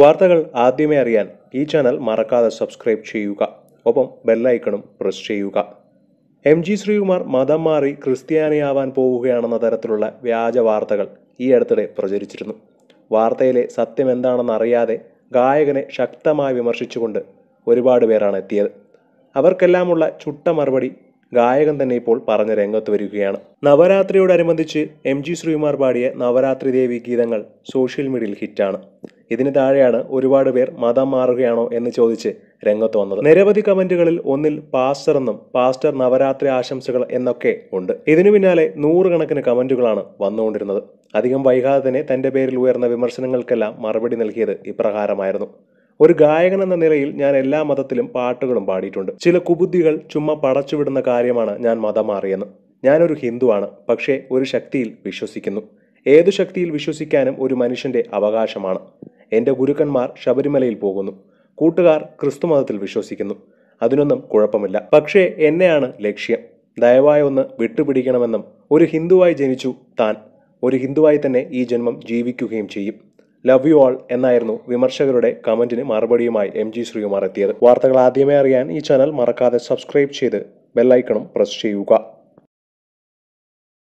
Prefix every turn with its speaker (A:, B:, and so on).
A: വാർത്തകൾ ആദ്യമേ അറിയാൻ ഈ ചാനൽ മറക്കാതെ സബ്സ്ക്രൈബ് ചെയ്യുക ഒപ്പം ബെല്ലൈക്കണും പ്രസ് ചെയ്യുക എം ജി ശ്രീകുമാർ മതം മാറി ക്രിസ്ത്യാനിയാവാൻ പോവുകയാണെന്ന തരത്തിലുള്ള വ്യാജ വാർത്തകൾ ഈ അടുത്തിടെ പ്രചരിച്ചിരുന്നു വാർത്തയിലെ സത്യം എന്താണെന്നറിയാതെ ഗായകനെ ശക്തമായി വിമർശിച്ചുകൊണ്ട് ഒരുപാട് പേരാണ് എത്തിയത് അവർക്കെല്ലാമുള്ള ചുട്ട മറുപടി ഗായകൻ തന്നെ ഇപ്പോൾ പറഞ്ഞ് രംഗത്ത് വരികയാണ് നവരാത്രിയോടനുബന്ധിച്ച് എം ജി ശ്രീകുമാർ പാടിയ നവരാത്രി ദേവി ഗീതങ്ങൾ സോഷ്യൽ മീഡിയയിൽ ഹിറ്റാണ് ഇതിന് താഴെയാണ് ഒരുപാട് പേർ മതം മാറുകയാണോ എന്ന് ചോദിച്ച് രംഗത്ത് വന്നത് നിരവധി കമന്റുകളിൽ ഒന്നിൽ പാസ്റ്റർ എന്നും പാസ്റ്റർ നവരാത്രി ആശംസകൾ എന്നൊക്കെ ഉണ്ട് ഇതിനു പിന്നാലെ നൂറുകണക്കിന് കമന്റുകളാണ് വന്നുകൊണ്ടിരുന്നത് അധികം വൈകാതെ തന്നെ തന്റെ പേരിൽ ഉയർന്ന വിമർശനങ്ങൾക്കെല്ലാം മറുപടി നൽകിയത് ഇപ്രകാരമായിരുന്നു ഒരു ഗായകൻ എന്ന നിലയിൽ ഞാൻ എല്ലാ മതത്തിലും പാട്ടുകളും പാടിയിട്ടുണ്ട് ചില കുബുദ്ധികൾ ചുമ്മാ പടച്ചുവിടുന്ന കാര്യമാണ് ഞാൻ മതം മാറിയെന്ന് ഞാനൊരു ഹിന്ദുവാണ് പക്ഷേ ഒരു ശക്തിയിൽ വിശ്വസിക്കുന്നു ഏതു ശക്തിയിൽ വിശ്വസിക്കാനും ഒരു മനുഷ്യന്റെ അവകാശമാണ് എൻ്റെ ഗുരുക്കന്മാർ ശബരിമലയിൽ പോകുന്നു കൂട്ടുകാർ ക്രിസ്തുമതത്തിൽ വിശ്വസിക്കുന്നു അതിനൊന്നും കുഴപ്പമില്ല പക്ഷേ എന്നെയാണ് ലക്ഷ്യം ദയവായി ഒന്ന് വിട്ടുപിടിക്കണമെന്നും ഒരു ഹിന്ദുവായി ജനിച്ചു താൻ ഒരു ഹിന്ദുവായി തന്നെ ഈ ജന്മം ജീവിക്കുകയും ചെയ്യും ലവ് യു ആൾ എന്നായിരുന്നു വിമർശകരുടെ കമന്റിന് മറുപടിയുമായി എം ജി ശ്രീകുമാർ എത്തിയത് വാർത്തകൾ ആദ്യമേ അറിയാൻ ഈ ചാനൽ മറക്കാതെ സബ്സ്ക്രൈബ് ചെയ്ത് ബെല്ലൈക്കണും പ്രസ് ചെയ്യുക